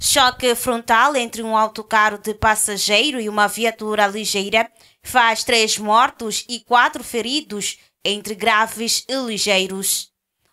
Choque frontal entre um autocarro de passageiro e uma viatura ligeira faz três mortos e quatro feridos, entre graves e ligeiros.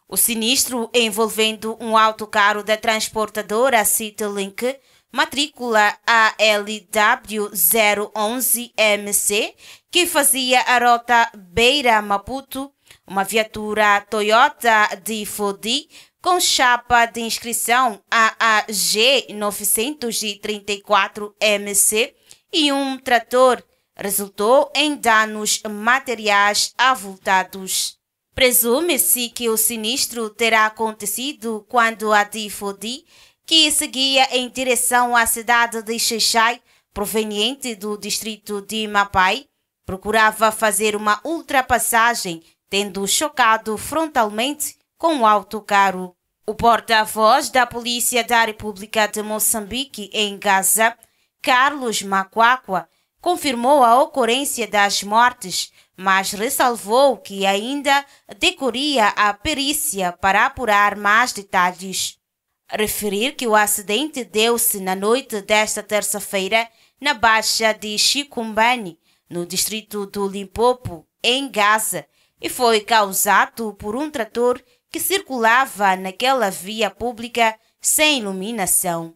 O sinistro envolvendo um autocarro da transportadora Citylink, matrícula ALW011MC, que fazia a rota Beira-Maputo, uma viatura Toyota de 4D com chapa de inscrição AAG 934MC e um trator resultou em danos materiais avultados. Presume-se que o sinistro terá acontecido quando a Difodi, que seguia em direção à cidade de Xixai, proveniente do distrito de Mapai, procurava fazer uma ultrapassagem tendo chocado frontalmente com o autocarro. O porta-voz da Polícia da República de Moçambique em Gaza, Carlos Macuacua, confirmou a ocorrência das mortes, mas ressalvou que ainda decorria a perícia para apurar mais detalhes. Referir que o acidente deu-se na noite desta terça-feira na Baixa de Chikumbani, no distrito do Limpopo, em Gaza, e foi causado por um trator que circulava naquela via pública sem iluminação.